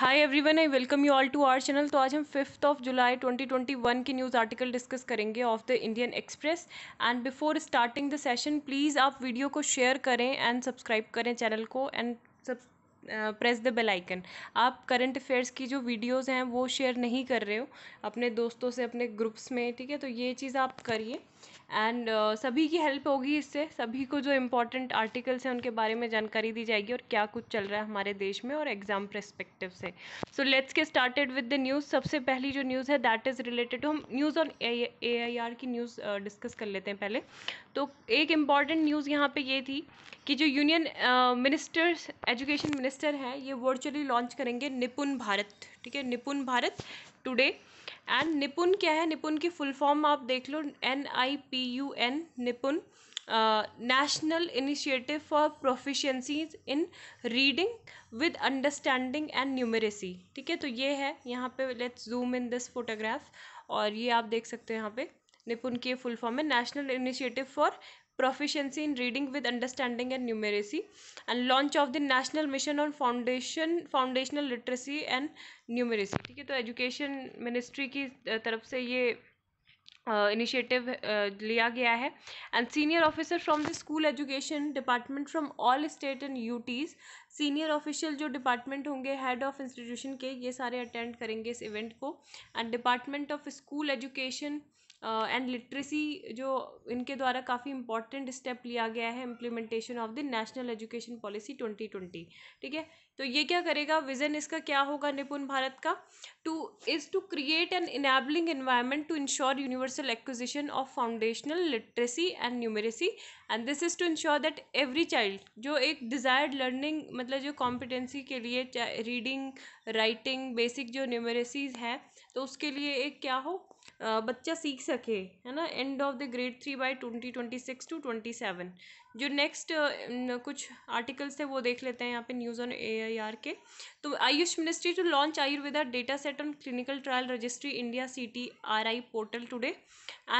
hi everyone I welcome you all to our channel तो आज हम फिफ्थ ऑफ जुलाई 2021 की न्यूज़ आर्टिकल डिस्कस करेंगे of the Indian Express and before starting the session please आप video को share करें and subscribe करें channel को एंड सब प्रेस द बेल आइकन आप करंट अफेयर्स की जो वीडियोस हैं वो शेयर नहीं कर रहे हो अपने दोस्तों से अपने ग्रुप्स में ठीक है तो ये चीज़ आप करिए एंड uh, सभी की हेल्प होगी इससे सभी को जो इम्पोर्टेंट आर्टिकल्स हैं उनके बारे में जानकारी दी जाएगी और क्या कुछ चल रहा है हमारे देश में और एग्जाम प्रस्पेक्टिव से so let's get started with the news सबसे पहली जो न्यूज़ है दैट इज़ रिलेटेड टू हम news on A I R की न्यूज़ डिस्कस uh, कर लेते हैं पहले तो एक इम्पॉर्टेंट न्यूज़ यहाँ पर ये थी कि जो यूनियन मिनिस्टर्स एजुकेशन मिनिस्टर हैं ये वर्चुअली लॉन्च करेंगे निपुण भारत ठीक है निपुण भारत टुडे एंड निपुन क्या है निपुन की फुल फॉर्म आप देख लो N I P U N NIPUN national initiative for proficiency in reading with understanding and numeracy ठीक है तो ये है यहाँ पे let's zoom in this photograph और ये आप देख सकते हो यहाँ पे निपुन की फुल फॉर्म है national initiative for proficiency in reading with understanding and numeracy and launch of the national mission on foundation foundational literacy and numeracy ठीक है तो एजुकेशन मिनिस्ट्री की तरफ से ये इनिशिएटिव uh, uh, लिया गया है and senior officer from the school education department from all state and UTs senior official जो डिपार्टमेंट होंगे हेड ऑफ इंस्टीट्यूशन के ये सारे अटेंड करेंगे इस इवेंट को and department of school education and literacy जो इनके द्वारा काफ़ी इंपॉर्टेंट स्टेप लिया गया है implementation of the national education policy twenty twenty ठीक है तो ये क्या करेगा विजन इसका क्या होगा निपुण भारत का to is to create an enabling environment to ensure universal acquisition of foundational literacy and numeracy and this is to ensure that every child जो एक डिज़ायर्ड लर्निंग मतलब जो कॉम्पिटेंसी के लिए रीडिंग राइटिंग बेसिक जो न्यूमेरेसीज हैं तो उसके लिए एक क्या हो बच्चा सीख सके है ना end of the grade three by twenty twenty six to twenty seven जो uh, नेक्स्ट कुछ आर्टिकल्स थे वो देख लेते हैं यहाँ पे न्यूज़ ऑन ए के तो AYUSH ministry to launch Ayurveda data set on clinical trial registry India C T R I portal today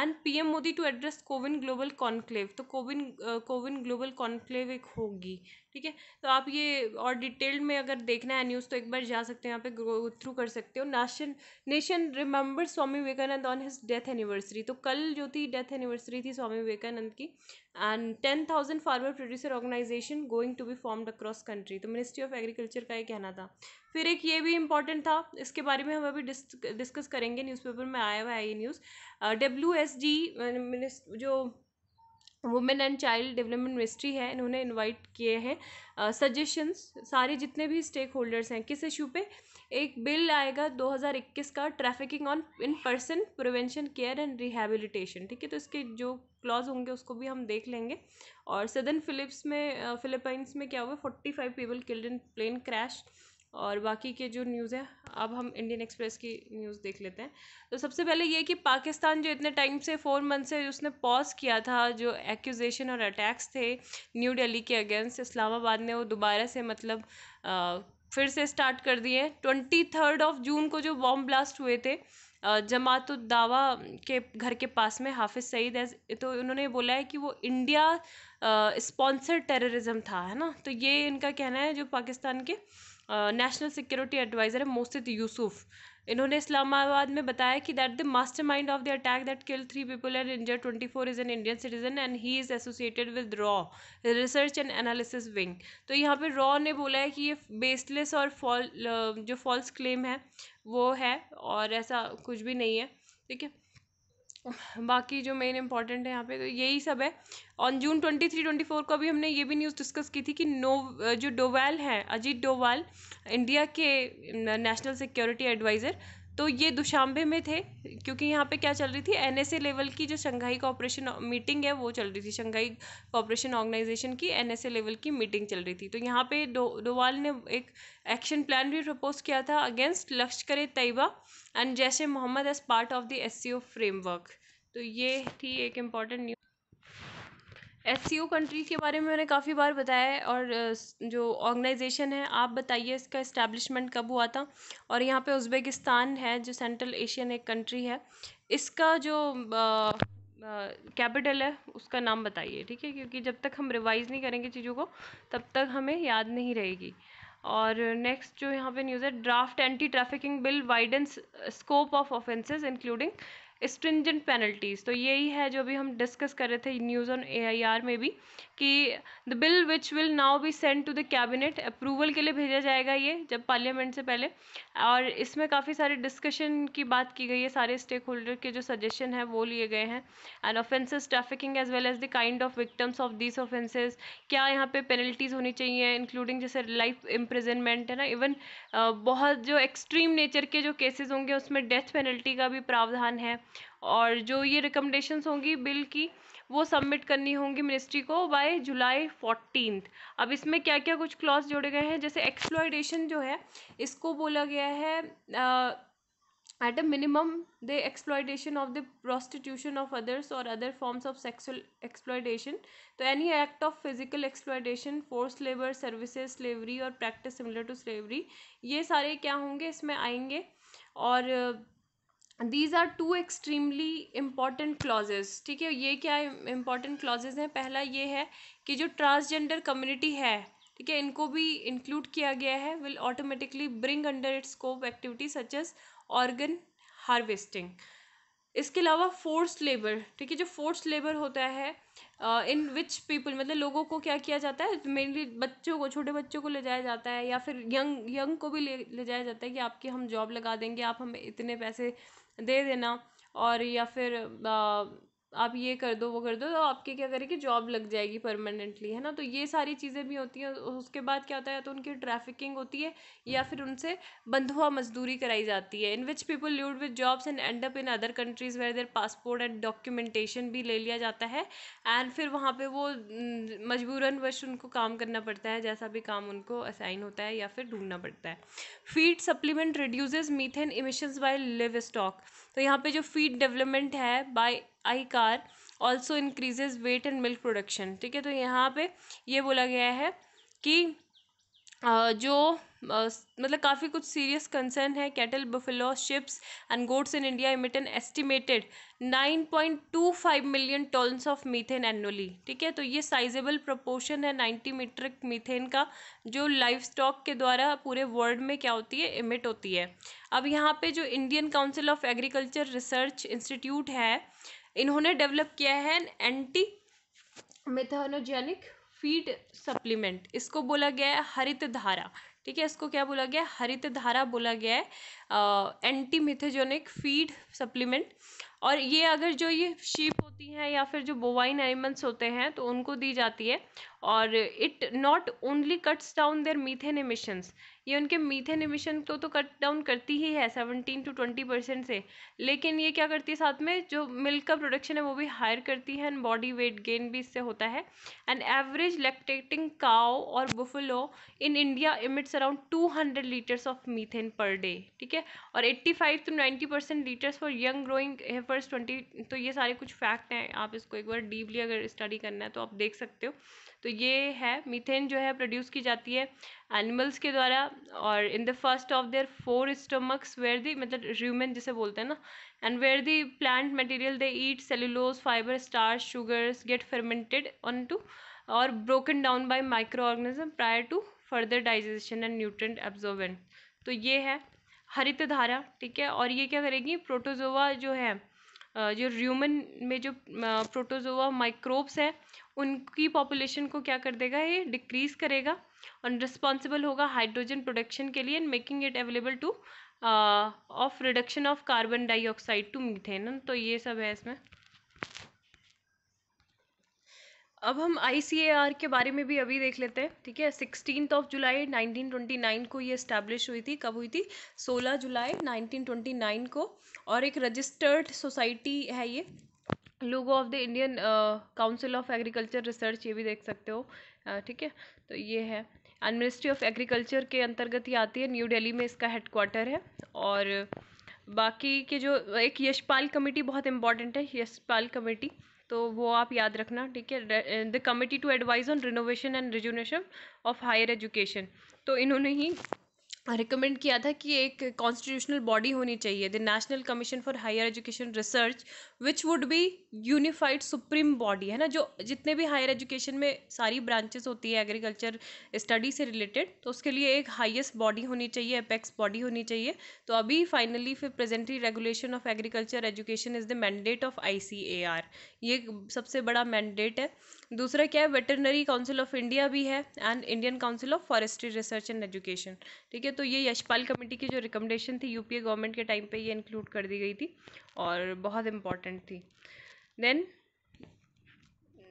and PM Modi to address CoWIN global conclave तो कोविन कोविन ग्लोबल कॉन्क्लेव एक होगी ठीक है तो आप ये और डिटेल में अगर देखना है न्यूज़ तो एक बार जा सकते हैं यहाँ पे गो थ्रू कर सकते हो nation nation remember Swami Vivekananda on his death anniversary तो कल जो थी डेथ एनिवर्सरी थी स्वामी विवेकानंद की and ten thousand farmer producer organization going to be formed across country तो मिनिस्ट्री ऑफ एग्रीकल्चर का ये कहना था फिर एक ये भी इम्पॉर्टेंट था इसके बारे में हम अभी डिस्कस करेंगे न्यूज़पेपर में आया हुआ है ये न्यूज़ डब्ल्यू एस जी जो women and child development ministry है इन्होंने इन्वाइट किए हैं सजेशंस uh, सारे जितने भी स्टेक होल्डर्स हैं किस इशू पे एक बिल आएगा 2021 का trafficking on in person prevention care and rehabilitation ठीक है तो इसके जो क्लॉज होंगे उसको भी हम देख लेंगे और सदन फिलिप्स में फिलिपाइंस में क्या हुआ forty five people killed in plane crash और बाकी के जो न्यूज़ हैं अब हम इंडियन एक्सप्रेस की न्यूज़ देख लेते हैं तो सबसे पहले ये कि पाकिस्तान जो इतने टाइम से फोर मंथ से उसने पॉज किया था जो एक्यूजेशन और अटैक्स थे न्यू दिल्ली के अगेंस्ट इस्लामाबाद ने वो दोबारा से मतलब आ, फिर से स्टार्ट कर दिए ट्वेंटी थर्ड ऑफ जून को जो बॉम्ब ब्लास्ट हुए थे जमात दावा के घर के पास में हाफिज सईद एज तो उन्होंने बोला है कि वो इंडिया स्पॉन्सर्ड टेररिज्म था है ना तो ये इनका कहना है जो पाकिस्तान के नेशनल सिक्योरिटी एडवाइज़र है मोसिद यूसुफ इन्होंने इस्लामाबाद में बताया कि that the master mind of the attack that kill three people and injure twenty four is an Indian citizen and he is associated with रॉ रिसर्च एंड एनालिसिस विंग तो यहाँ पे raw ने बोला है कि ये बेसलेस और फॉल जो फॉल्स क्लेम है वो है और ऐसा कुछ भी नहीं है ठीक है बाकी जो मेन इंपॉर्टेंट है यहाँ पे तो यही सब है on June twenty three twenty four को भी हमने ये भी न्यूज़ डिस्कस की थी कि नो जो डोवाल हैं अजीत डोवाल इंडिया के नेशनल सिक्योरिटी एडवाइज़र तो ये दुशांबे में थे क्योंकि यहाँ पे क्या चल रही थी एनएसए लेवल की जो शंघाई कॉपरेशन मीटिंग है वो चल रही थी शंघाई कॉपरेशन ऑर्गेनाइजेशन की एनएसए लेवल की मीटिंग चल रही थी तो यहाँ पे डो, डोवाल ने एक एक्शन प्लान भी प्रपोज किया था against Lashkar Taiba and Jaish Mohammed as part of the S framework तो ये थी एक important news S C O country के बारे में मैंने काफ़ी बार बताया है और जो ऑर्गेनाइजेशन है आप बताइए इसका इस्टेब्लिशमेंट कब हुआ था और यहाँ पे उज़्बेकिस्तान है जो सेंट्रल एशियन एक कंट्री है इसका जो कैपिटल है उसका नाम बताइए ठीक है क्योंकि जब तक हम रिवाइज़ नहीं करेंगे चीज़ों को तब तक हमें याद नहीं रहेगी और नेक्स्ट जो यहाँ पे न्यूज़ है draft anti trafficking bill widens scope of offences including stringent penalties तो यही है जो भी हम डिस्कस कर रहे थे न्यूज़ ऑन एआईआर में भी कि the bill which will now be send to the cabinet approval के लिए भेजा जाएगा ये जब पार्लियामेंट से पहले और इसमें काफ़ी सारे डिस्कशन की बात की गई है सारे स्टेक होल्डर के जो सजेशन है वो लिए गए हैं and offences trafficking as well as the kind of victims of this offences क्या यहाँ पे पेनल्टीज़ होनी चाहिए इंक्लूडिंग जैसे लाइफ इम्प्रिजनमेंट है ना इवन बहुत जो एक्सट्रीम नेचर के जो केसेज होंगे उसमें डेथ पेनल्टी का भी प्रावधान है और जो ये रिकमेंडेशंस होंगी बिल की वो सबमिट करनी होंगी मिनिस्ट्री को बाय जुलाई फोर्टीन अब इसमें क्या क्या कुछ क्लॉज जोड़े गए हैं जैसे एक्सप्लॉयडेशन जो है इसको बोला गया है at a minimum the exploitation of the prostitution of others और other forms of sexual exploitation तो any act of physical exploitation force labour services slavery और प्रैक्टिस सिमिलर टू स्लेवरी ये सारे क्या होंगे इसमें आएंगे और these are two extremely important clauses ठीक है ये क्या इम्पॉर्टेंट क्लॉजेज हैं पहला ये है कि जो ट्रांसजेंडर कम्युनिटी है ठीक है इनको भी इंक्लूड किया गया है will automatically bring under its scope activity such as organ harvesting इसके अलावा फोर्स लेबर ठीक है जो फोर्स लेबर होता है इन विच पीपल मतलब लोगों को क्या किया जाता है मेनली बच्चों को छोटे बच्चों को ले जाया जाता है या फिर यंग यंग को भी ले ले जाया जाता है कि आपकी हम जॉब लगा देंगे आप हमें इतने पैसे दे देना और या फिर आप ये कर दो वो कर दो तो आपके क्या करेगी जॉब लग जाएगी परमानेंटली है ना तो ये सारी चीज़ें भी होती हैं उसके बाद क्या होता है तो उनकी ट्रैफिकिंग होती है या फिर उनसे बंधुआ मजदूरी कराई जाती है in which people lured with jobs and end up in other countries where their passport and documentation भी ले लिया जाता है एंड फिर वहाँ पर वो मजबूरन वश उनको काम करना पड़ता है जैसा भी काम उनको असाइन होता है या फिर ढूंढना पड़ता है feed supplement reduce methane emissions by livestock तो यहाँ पे जो फीड डेवलपमेंट है by ICAR also increases weight and milk production ठीक है तो यहाँ पे ये बोला गया है कि जो मतलब काफ़ी कुछ सीरियस कंसर्न है cattle buffalo sheeps and goats in India emit an estimated five million tons of methane annually ठीक है तो ये साइजेबल प्रपोर्शन है नाइन्टी मीट्रिक मीथेन का जो लाइफ स्टॉक के द्वारा पूरे वर्ल्ड में क्या होती है इमिट होती है अब यहाँ पे जो Indian council of agriculture research institute है इन्होंने डेवलप किया है एंटी मेथानोजेनिक फीड सप्लीमेंट इसको बोला गया है हरित धारा ठीक है इसको क्या बोला गया हरित धारा बोला गया है एंटी मिथेजोनिक फीड सप्लीमेंट और ये अगर जो ये शीप होती हैं या फिर जो बोवाइन एनिमल्स होते हैं तो उनको दी जाती है और it not only cuts down their methane emissions ये उनके मीथेन एमिशन को तो कट डाउन करती ही है सेवनटीन टू ट्वेंटी परसेंट से लेकिन ये क्या करती है साथ में जो मिल्क का प्रोडक्शन है वो भी हायर करती है एंड बॉडी वेट गेन भी इससे होता है एंड एवरेज लैक्टेटिंग काओ और buffalo in India emits around two hundred litres of methane per day ठीक है और eighty five to ninety percent litres for young growing heifers twenty तो ये सारे कुछ फैक्ट हैं आप इसको एक बार डीपली अगर स्टडी करना है तो आप देख सकते हो तो ये है मीथेन जो है प्रोड्यूस की जाती है एनिमल्स के द्वारा और in the first of their four stomachs where the मतलब ह्यूमन जिसे बोलते हैं ना and where the plant material they eat cellulose fibre starch sugars get fermented on to और broken down by micro organism prior to further digestion and nutrient absorbent तो ये है हरित धारा ठीक है और ये क्या करेगी प्रोटोजोवा जो है जो ह्यूमन में जो प्रोटोजोवा माइक्रोब्स है उनकी पॉपुलेशन को क्या कर देगा ये डिक्रीज़ करेगा और रिस्पॉन्सिबल होगा हाइड्रोजन प्रोडक्शन के लिए and making it available to of reduction of carbon dioxide to methane तो ये सब है इसमें अब हम आई के बारे में भी अभी देख लेते हैं ठीक है सिक्सटीन ऑफ जुलाई 1929 को ये इस्टेब्लिश हुई थी कब हुई थी 16 जुलाई 1929 को और एक रजिस्टर्ड सोसाइटी है ये logo of the Indian council of agriculture research ये भी देख सकते हो uh, ठीक है तो ये है एंड मिनिस्ट्री ऑफ एग्रीकल्चर के अंतर्गत ही आती है न्यू दिल्ली में इसका हेडक्वार्टर है और बाकी के जो एक यशपाल कमेटी बहुत इंपॉर्टेंट है यशपाल कमेटी तो वो आप याद रखना ठीक है the committee to advise on renovation and rejuvenation of higher education तो इन्होंने ही रिकमेंड किया था कि एक कॉन्स्टिट्यूशनल बॉडी होनी चाहिए the national commission for higher education research which would be unified supreme body है ना जो जितने भी हायर एजुकेशन में सारी ब्रांचेस होती है एग्रीकल्चर स्टडी से रिलेटेड तो उसके लिए एक हाईएस्ट बॉडी होनी चाहिए अपेक्स बॉडी होनी चाहिए तो अभी फाइनली फिर प्रेजेंटरी regulation of agriculture education is the mandate of I ये सबसे बड़ा मैंडेट है दूसरा क्या है वेटरनरी काउंसिल ऑफ इंडिया भी है and Indian council of forestry research and education ठीक है तो ये यशपाल कमेटी की जो रिकमेंडेशन थी यूपीए गवर्नमेंट के टाइम पे ये इंक्लूड कर दी गई थी और बहुत इम्पॉर्टेंट थी देन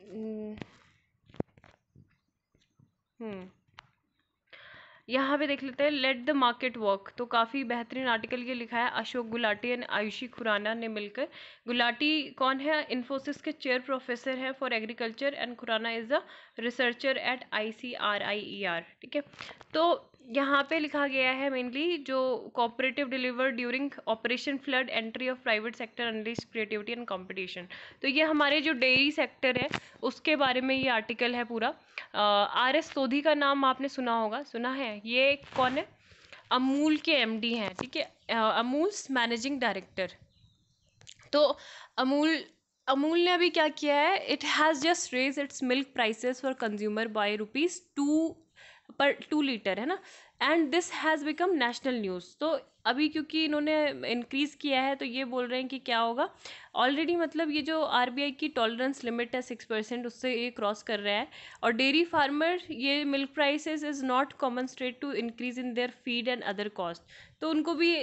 हम्म hmm, hmm, यहाँ पे देख लेते हैं लेट द मार्केट वर्क तो काफ़ी बेहतरीन आर्टिकल ये लिखा है अशोक गुलाटी एंड आयुषी खुराना ने मिलकर गुलाटी कौन है इन्फोसिस के चेयर प्रोफेसर हैं for agriculture and Khurana is a researcher at I C R I E R ठीक है तो यहाँ पे लिखा गया है मेनली जो cooperative deliver during operation flood entry of private sector unleashed creativity and competition तो ये हमारे जो डेयरी सेक्टर है उसके बारे में ये आर्टिकल है पूरा आर एस सोधी का नाम आपने सुना होगा सुना है ये कौन है अमूल के एम डी हैं ठीक है अमूल्स मैनेजिंग डायरेक्टर तो अमूल अमूल ने अभी क्या किया है it has just raise its milk prices for consumer by rupees two per two litre है ना and this has become national news तो अभी क्योंकि इन्होंने इंक्रीज़ किया है तो ये बोल रहे हैं कि क्या होगा ऑलरेडी मतलब ये जो आर की टॉलरेंस लिमिट है सिक्स परसेंट उससे ये क्रॉस कर रहा है और डेयरी फार्मर ये milk prices is not straight to increase in their feed and other cost तो उनको भी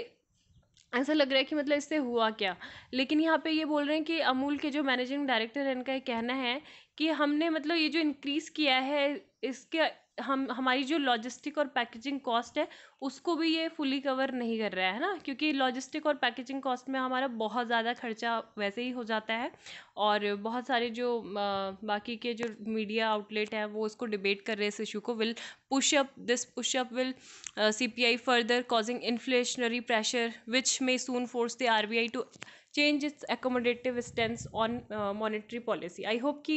ऐसा लग रहा है कि मतलब इससे हुआ क्या लेकिन यहाँ पे ये बोल रहे हैं कि अमूल के जो मैनेजिंग डायरेक्टर हैं इनका कहना है कि हमने मतलब ये जो इंक्रीज़ किया है इसके हम हमारी जो लॉजिस्टिक और पैकेजिंग कॉस्ट है उसको भी ये फुली कवर नहीं कर रहा है ना क्योंकि लॉजिस्टिक और पैकेजिंग कॉस्ट में हमारा बहुत ज़्यादा खर्चा वैसे ही हो जाता है और बहुत सारे जो बाकी के जो मीडिया आउटलेट हैं वो उसको डिबेट कर रहे हैं इस इशू को will push up this push up will C P I further causing inflationary pressure which may soon force the R B I to change its accommodative stance on uh, monetary policy i hope ki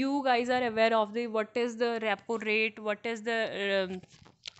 you guys are aware of the what is the repo rate what is the um,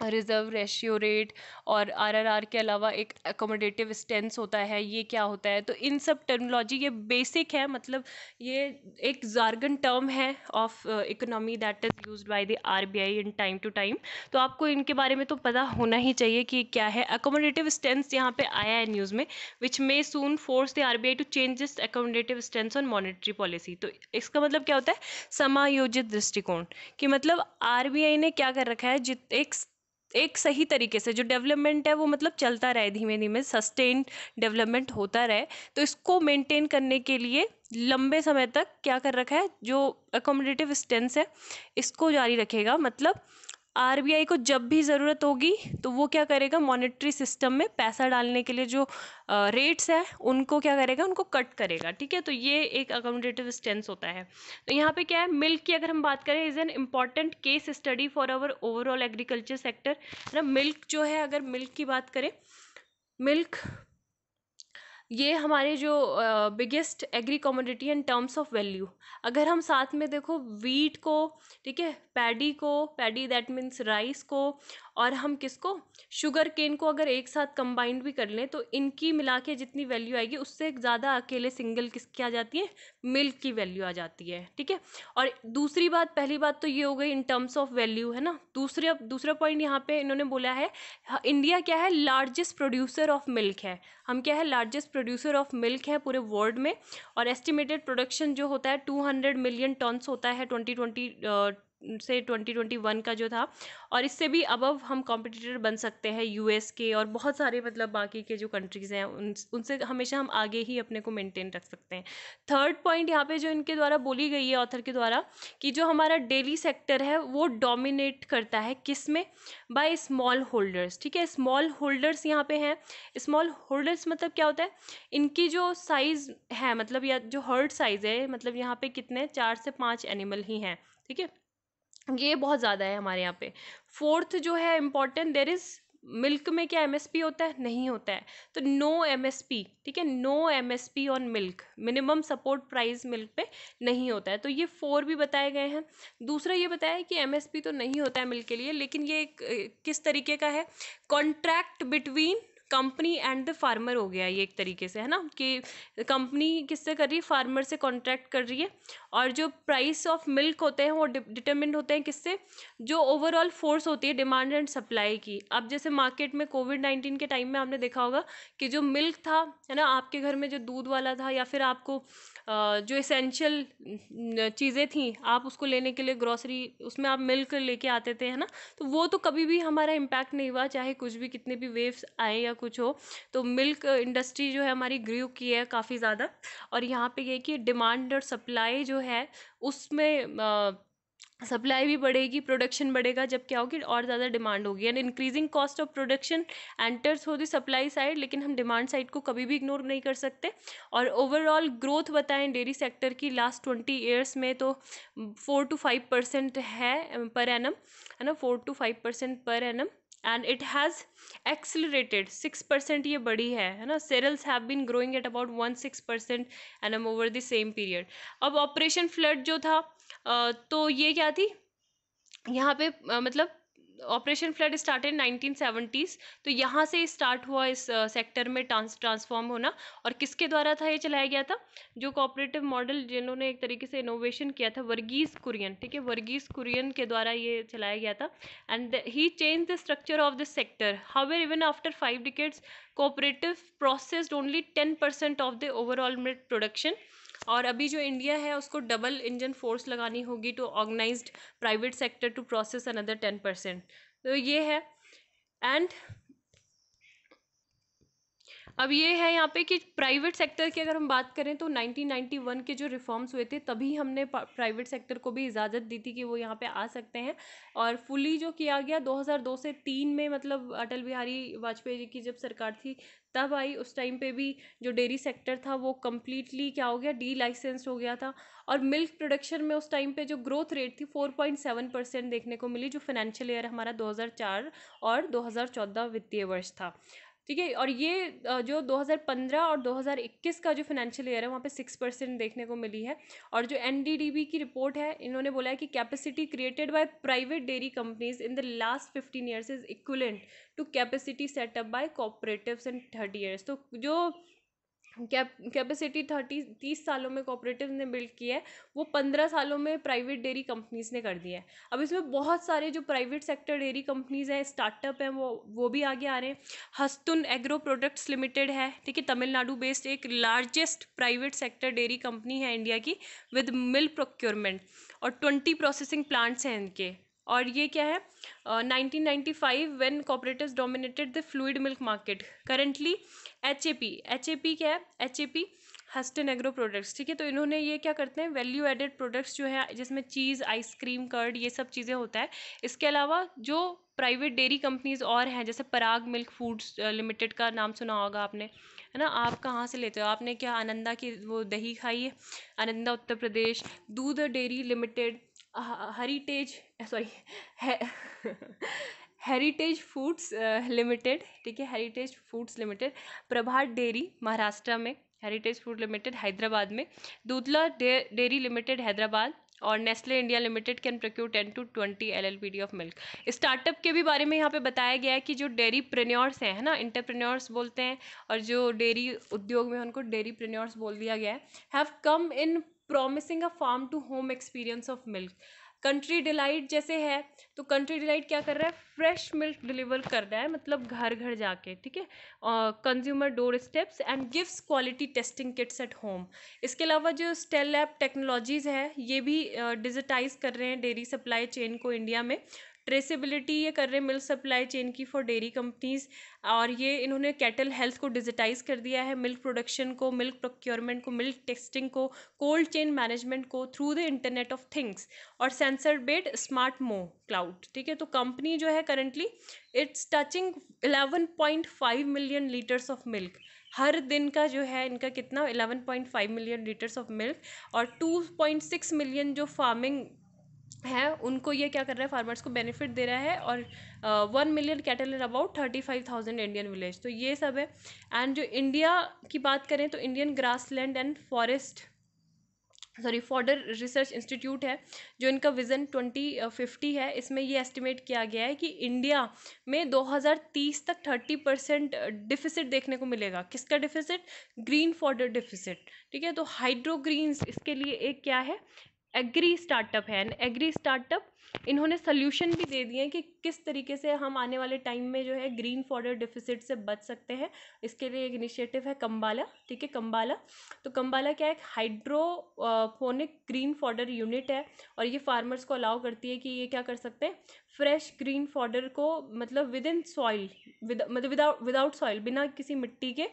reserve ratio rate और RRR के अलावा एक accommodative स्टेंस होता है ये क्या होता है तो इन सब टर्मिनोलॉजी ये बेसिक है मतलब ये एक जार्गन टर्म है of economy that is use by the RBI in time to time तो आपको इनके बारे में तो पता होना ही चाहिए कि क्या है एकोमोडेटिव स्टेंस यहाँ पे आया है न्यूज़ में which may soon force the R to change this accommodative stance on monetary policy तो इसका मतलब क्या होता है समायोजित दृष्टिकोण कि मतलब आर ने क्या कर रखा है जित एक एक सही तरीके से जो डेवलपमेंट है वो मतलब चलता रहे धीमे धीमे सस्टेन डेवलपमेंट होता रहे तो इसको मेंटेन करने के लिए लंबे समय तक क्या कर रखा है जो अकोमोडेटिव स्टेंस है इसको जारी रखेगा मतलब आर को जब भी ज़रूरत होगी तो वो क्या करेगा मॉनेटरी सिस्टम में पैसा डालने के लिए जो रेट्स है उनको क्या करेगा उनको कट करेगा ठीक है तो ये एक अकोमोडेटिव स्टेंस होता है तो यहाँ पे क्या है मिल्क की अगर हम बात करें is an important case study for our overall agriculture sector ना मिल्क जो है अगर मिल्क की बात करें मिल्क ये हमारे जो biggest agri commodity in terms of value अगर हम साथ में देखो वीट को ठीक है पैडी को पैडी दैट मीन्स राइस को और हम किसको शुगर केन को अगर एक साथ कंबाइंड भी कर लें तो इनकी मिला के जितनी वैल्यू आएगी उससे ज़्यादा अकेले सिंगल किसकी आ जाती है मिल्क की वैल्यू आ जाती है ठीक है और दूसरी बात पहली बात तो ये हो गई इन टर्म्स ऑफ वैल्यू है ना दूसरे दूसरा पॉइंट यहाँ पे इन्होंने बोला है इंडिया क्या है लार्जेस्ट प्रोड्यूसर ऑफ मिल्क है हम क्या है लार्जेस्ट प्रोड्यूसर ऑफ मिल्क है पूरे वर्ल्ड में और एस्टिमेटेड प्रोडक्शन जो होता है टू हंड्रेड मिलियन टन्स होता है ट्वेंटी ट्वेंटी से 2021 का जो था और इससे भी अबव हम कॉम्पिटिटर बन सकते हैं यूएस के और बहुत सारे मतलब बाकी के जो कंट्रीज़ हैं उन उनसे हमेशा हम आगे ही अपने को मेंटेन रख सकते हैं थर्ड पॉइंट यहाँ पे जो इनके द्वारा बोली गई है ऑथर के द्वारा कि जो हमारा डेली सेक्टर है वो डोमिनेट करता है किस में बाय स्मॉल होल्डर्स ठीक है स्मॉल होल्डर्स यहाँ पे हैं स्मॉल होल्डर्स मतलब क्या होता है इनकी जो साइज़ है मतलब या जो हर्ड साइज़ है मतलब यहाँ पे कितने चार से पाँच एनिमल ही हैं ठीक है ये बहुत ज़्यादा है हमारे यहाँ पे फोर्थ जो है इम्पॉर्टेंट देर इज़ मिल्क में क्या एम एस पी होता है नहीं होता है तो नो एम एस पी ठीक है no M S P on milk minimum support price milk पे नहीं होता है तो ये फोर भी बताए गए हैं दूसरा ये बताया कि एम एस पी तो नहीं होता है मिल्क के लिए लेकिन ये किस तरीके का है contract between company and the farmer हो गया ये एक तरीके से है ना कि कंपनी किससे कर रही है फार्मर से कॉन्ट्रैक्ट कर रही है और जो प्राइस ऑफ मिल्क होते हैं वो डिटर्मिंड होते हैं किससे जो ओवरऑल फोर्स होती है डिमांड एंड सप्लाई की अब जैसे मार्केट में कोविड नाइन्टीन के टाइम में आपने देखा होगा कि जो मिल्क था है ना आपके घर में जो दूध वाला था या फिर आपको जो इसेंशियल चीज़ें थी आप उसको लेने के लिए ग्रॉसरी उसमें आप मिल्क लेके आते थे है ना तो वो तो कभी भी हमारा इम्पैक्ट नहीं हुआ चाहे कुछ भी कितने भी वेव्स आए या कुछ हो तो मिल्क इंडस्ट्री जो है हमारी ग्रो की है काफ़ी ज़्यादा और यहाँ पे ये कि डिमांड और सप्लाई जो है उसमें सप्लाई भी बढ़ेगी प्रोडक्शन बढ़ेगा जब क्या होगी और ज़्यादा डिमांड होगी and increasing cost of production enters हो दी सप्लाई साइड लेकिन हम डिमांड साइड को कभी भी इग्नोर नहीं कर सकते और ओवरऑल ग्रोथ बताएं डेयरी सेक्टर की लास्ट ट्वेंटी ईयर्स में तो फोर टू फाइव परसेंट है पर एनम है ना four to five percent per annum and it has accelerated six percent ये बढ़ी है है ना cereals have been growing at about one six percent and M over the same period अब ऑपरेशन फ्लड जो था तो ये क्या थी यहाँ पे मतलब ऑपरेशन फ्लड स्टार्टेड सेवेंटीज़ तो यहाँ से स्टार्ट हुआ इस सेक्टर में ट्रांस ट्रांसफॉर्म होना और किसके द्वारा था ये चलाया गया था जो कॉपरेटिव मॉडल जिन्होंने एक तरीके से इनोवेशन किया था वर्गीज कुरियन ठीक है वर्गीज कुरियन के द्वारा ये चलाया गया था and he change the structure of the sector how even after five decades cooperative processed only ten percent of the overall milk production और अभी जो इंडिया है उसको डबल इंजन फोर्स लगानी होगी to organized private sector to process another ten percent तो ये है एंड अब ये है यहाँ पे कि प्राइवेट सेक्टर की अगर हम बात करें तो 1991 के जो रिफॉर्म्स हुए थे तभी हमने प्राइवेट सेक्टर को भी इजाज़त दी थी कि वो यहाँ पे आ सकते हैं और फुली जो किया गया 2002 से तीन में मतलब अटल बिहारी वाजपेयी जी की जब सरकार थी तब आई उस टाइम पे भी जो डेयरी सेक्टर था वो कम्प्लीटली क्या हो गया डी लाइसेंस हो गया था और मिल्क प्रोडक्शन में उस टाइम पे जो ग्रोथ रेट थी 4.7 परसेंट देखने को मिली जो फाइनेंशियल ईयर हमारा 2004 और 2014 वित्तीय वर्ष था ठीक है और ये जो 2015 और 2021 का जो फाइनेंशियल ईयर है वहाँ पे सिक्स परसेंट देखने को मिली है और जो एन की रिपोर्ट है इन्होंने बोला है कि capacity created by private dairy companies in the last fifteen years is equivalent to capacity set up by cooperatives in thirty years तो जो कैपेसिटी थर्टी तीस सालों में कोऑपरेटिव ने बिल्ड की है वो पंद्रह सालों में प्राइवेट डेयरी कंपनीज ने कर दी है अब इसमें बहुत सारे जो प्राइवेट सेक्टर डेयरी कंपनीज हैं स्टार्टअप हैं वो वो भी आगे आ रहे हैं हस्तुन एग्रो प्रोडक्ट्स लिमिटेड है ठीक है तमिलनाडु बेस्ड एक largest private sector dairy company है इंडिया की विद मिल्क प्रोक्योरमेंट और ट्वेंटी प्रोसेसिंग प्लांट्स हैं इनके और ये क्या है nineteen ninety five when cooperative dominated the fluid milk market currently H A P H A P क्या है एच ए पी हस्टन एग्रो प्रोडक्ट्स ठीक है तो इन्होंने ये क्या करते हैं वैल्यू एडेड प्रोडक्ट्स जो है जिसमें चीज़ आइसक्रीम कर्ड ये सब चीज़ें होता है इसके अलावा जो प्राइवेट डेयरी कंपनीज और हैं जैसे पराग मिल्क फूड्स लिमिटेड का नाम सुना होगा आपने है ना आप कहाँ से लेते हो आपने क्या आनंदा की वो दही खाई है आनंदा उत्तर प्रदेश दूध dairy limited Heritage sorry Heritage Foods limited ठीक है Heritage Foods limited Prabhat dairy Maharashtra में हेरिटेज फूड लिमिटेड हैदराबाद में दूधला डेयरी लिमिटेड हैदराबाद और Nestle India limited can procure ten to twenty L L P D of milk startup के भी बारे में यहाँ पे बताया गया है कि जो डेयरी प्रेन्योर्स हैं है ना इंटरप्रेन्योर्स बोलते हैं और जो डेयरी उद्योग में उनको डेयरी प्रेन्योर्स बोल दिया गया है have come in promising a farm to home experience of milk Country Delight जैसे है तो कंट्री डिलाइट क्या कर रहा है फ्रेश मिल्क डिलीवर कर रहा है मतलब घर घर जाके ठीक है consumer door steps and gives quality testing kits at home इसके अलावा जो स्टेल लैब टेक्नोलॉजीज़ है ये भी डिजिटाइज uh, कर रहे हैं डेयरी सप्लाई चेन को इंडिया में ट्रेसेबिलिटी ये कर रहे हैं मिल्क सप्लाई चेन की फॉर डेयरी कंपनीज़ और ये इन्होंने कैटल हेल्थ को डिजिटाइज कर दिया है मिल्क प्रोडक्शन को मिल्क प्रोक्योरमेंट को मिल्क टेस्टिंग को कोल्ड चेन मैनेजमेंट को through the internet of things और सेंसर बेड स्मार्ट मो क्लाउड ठीक है तो कंपनी जो है currently it's touching eleven point five million litres of milk हर दिन का जो है इनका कितना point five million litres of milk और टू पॉइंट सिक्स मिलियन जो फार्मिंग है उनको ये क्या कर रहा है फार्मर्स को बेनिफिट दे रहा है और one million cattle in about thirty five thousand Indian village तो ये सब है एंड जो इंडिया की बात करें तो Indian grassland and forest sorry fodder research institute है जो इनका विज़न ट्वेंटी फिफ्टी है इसमें ये एस्टिमेट किया गया है कि इंडिया में 2030 तक 30 परसेंट डिफिसिट देखने को मिलेगा किसका डिफिसिट ग्रीन फॉर्डर डिफिसिट ठीक है तो हाइड्रोग्रीन्स इसके लिए एक क्या है एग्री स्टार्टअप है एग्री स्टार्टअप इन्होंने सोल्यूशन भी दे दिए हैं कि किस तरीके से हम आने वाले टाइम में जो है ग्रीन फॉडर डिफिसिट से बच सकते हैं इसके लिए एक इनिशिएटिव है कम्बाला ठीक है कम्बाला तो कम्बाला क्या है हाइड्रोफोनिक ग्रीन फॉडर यूनिट है और ये फार्मर्स को अलाउ करती है कि ये क्या कर सकते हैं फ्रेश ग्रीन फॉडर को मतलब विद इन सॉइल मतलब विदाउट विदाउट सॉइल बिना किसी मिट्टी के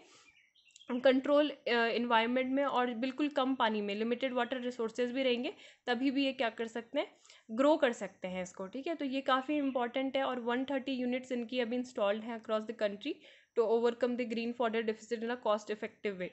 कंट्रोल इन्वायरमेंट uh, में और बिल्कुल कम पानी में लिमिटेड वाटर रिसोर्सेज भी रहेंगे तभी भी ये क्या कर सकते हैं ग्रो कर सकते हैं इसको ठीक है तो ये काफ़ी इंपॉर्टेंट है और वन थर्टी यूनिट्स इनकी अभी इंस्टॉल्ड हैं across the country to overcome the green fodder deficit in a cost effective way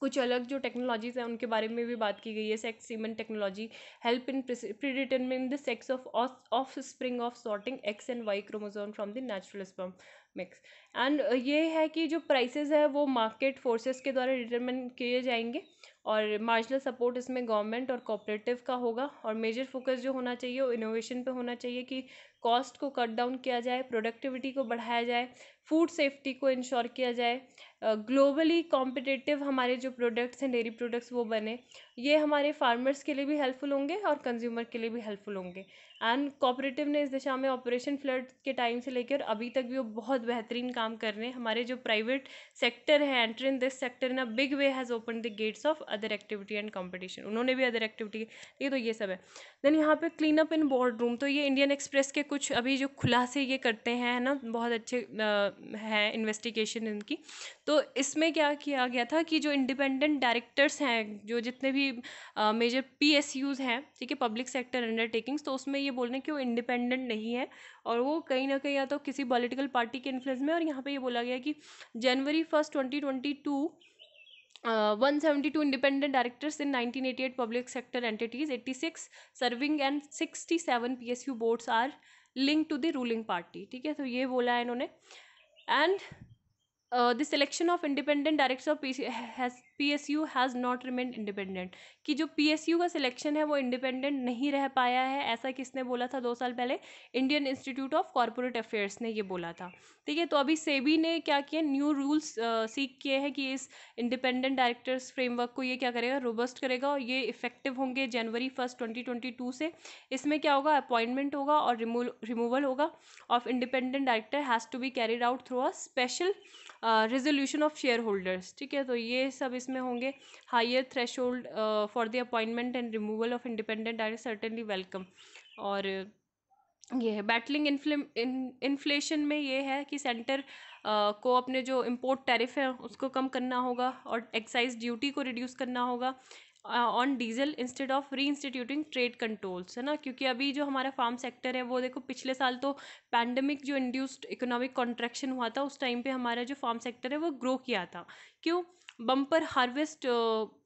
कुछ अलग जो टेक्नोलॉजीज हैं उनके बारे में भी बात की गई है sex semen technology help in predetermine the sex of offspring of sorting X and Y chromosome from the natural sperm mix and uh, ये है कि जो प्राइसेस है वो मार्केट फोर्सेस के द्वारा डिटरमिन किए जाएंगे और मार्जिनल सपोर्ट इसमें गवर्नमेंट और कोऑपरेटिव का होगा और मेजर फोकस जो होना चाहिए वो इनोवेशन पे होना चाहिए कि कॉस्ट को कट डाउन किया जाए प्रोडक्टिविटी को बढ़ाया जाए फूड सेफ्टी को इंश्योर किया जाए ग्लोबली uh, कॉम्पिटेटिव हमारे जो प्रोडक्ट्स हैं डेयरी प्रोडक्ट्स वो बने ये हमारे फार्मर्स के लिए भी हेल्पफुल होंगे और कंज्यूमर के लिए भी हेल्पफुल होंगे एंड कॉपरेटिव ने इस दिशा में ऑपरेशन फ्लड के टाइम से लेकर अभी तक भी वो बहुत बेहतरीन काम कर रहे हैं हमारे जो प्राइवेट सेक्टर है एंटर इन दिस सेक्टर ना big way has open the gates of other activity and competition उन्होंने भी अदर एक्टिविटी ये तो ये सब है देन यहाँ पर clean up in board room तो ये इंडियन एक्सप्रेस के कुछ अभी जो खुलासे ये करते हैं ना बहुत अच्छे हैं इन्वेस्टिगेशन इनकी तो इसमें क्या किया गया था कि जो इंडिपेंडेंट डायरेक्टर्स हैं जो जितने भी भी मेजर पी एस यूज़ हैं ठीक है पब्लिक सेक्टर अंडरटेकिंग्स तो उसमें ये बोल रहे हैं कि वो इंडिपेंडेंट नहीं है और वो कहीं ना कहीं या तो किसी पॉलिटिकल पार्टी के इन्फ्लुएंस में और यहाँ पे ये बोला गया कि January first twenty twenty two one seventy two independent directors in nineteen eighty eight public sector entities eighty six serving and sixty seven P S U boards are link to the ruling party ठीक है तो ये बोला है इन्होंने and the selection of independent directors of P C has PSU has not remain independent कि जो PSU का सिलेक्शन है वो इंडिपेंडेंट नहीं रह पाया है ऐसा किसने बोला था दो साल पहले Indian institute of corporate affairs ने ये बोला था ठीक है तो अभी सेबी ने क्या किया न्यू रूल्स सीख किए हैं कि इस इंडिपेंडेंट डायरेक्टर्स फ्रेमवर्क को ये क्या करेगा रोबस्ट करेगा और ये इफेक्टिव होंगे January first twenty twenty two से इसमें क्या होगा अपॉइंटमेंट होगा और रिमूवल होगा of independent director has to be carried out through a special resolution of shareholders ठीक है तो ये सब इसमें में होंगे higher threshold for the appointment and removal of independent are certainly welcome और uh, ये है बैटलिंग इन्फ्लेशन में ये है कि सेंटर Uh, को अपने जो इम्पोर्ट टैरिफ है उसको कम करना होगा और एक्साइज ड्यूटी को रिड्यूस करना होगा on diesel instead of reinstituting trade controls है ना क्योंकि अभी जो हमारा फार्म सेक्टर है वो देखो पिछले साल तो पैंडमिक जो इंड्यूस्ड इकोनॉमिक कॉन्ट्रैक्शन हुआ था उस टाइम पे हमारा जो फार्म सेक्टर है वो ग्रो किया था क्यों बम्पर हार्वेस्ट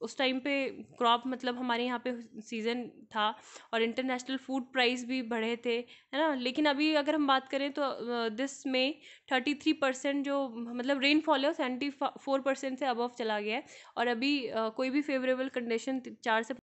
उस टाइम पे क्रॉप मतलब हमारे यहाँ पे सीज़न था और इंटरनेशनल फूड प्राइस भी बढ़े थे है ना लेकिन अभी अगर हम बात करें तो दिस में थर्टी थ्री परसेंट जो मतलब रेनफॉल है सेवेंटी फोर परसेंट से अबव चला गया है और अभी कोई भी फेवरेबल कंडीशन चार से